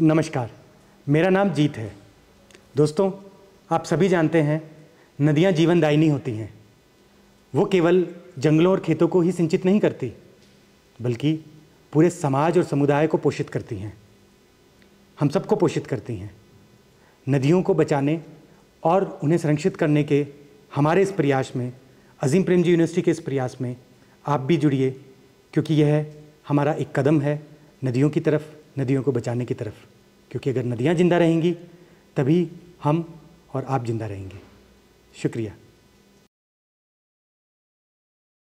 नमस्कार मेरा नाम जीत है दोस्तों आप सभी जानते हैं नदियाँ जीवनदायिनी होती हैं वो केवल जंगलों और खेतों को ही सिंचित नहीं करती बल्कि पूरे समाज और समुदाय को पोषित करती हैं हम सबको पोषित करती हैं नदियों को बचाने और उन्हें संरक्षित करने के हमारे इस प्रयास में अजीम प्रेम जी यूनिवर्सिटी के इस प्रयास में आप भी जुड़िए क्योंकि यह हमारा एक कदम है नदियों की तरफ नदियों को बचाने की तरफ क्योंकि अगर नदियाँ ज़िंदा रहेंगी तभी हम और आप ज़िंदा रहेंगे शुक्रिया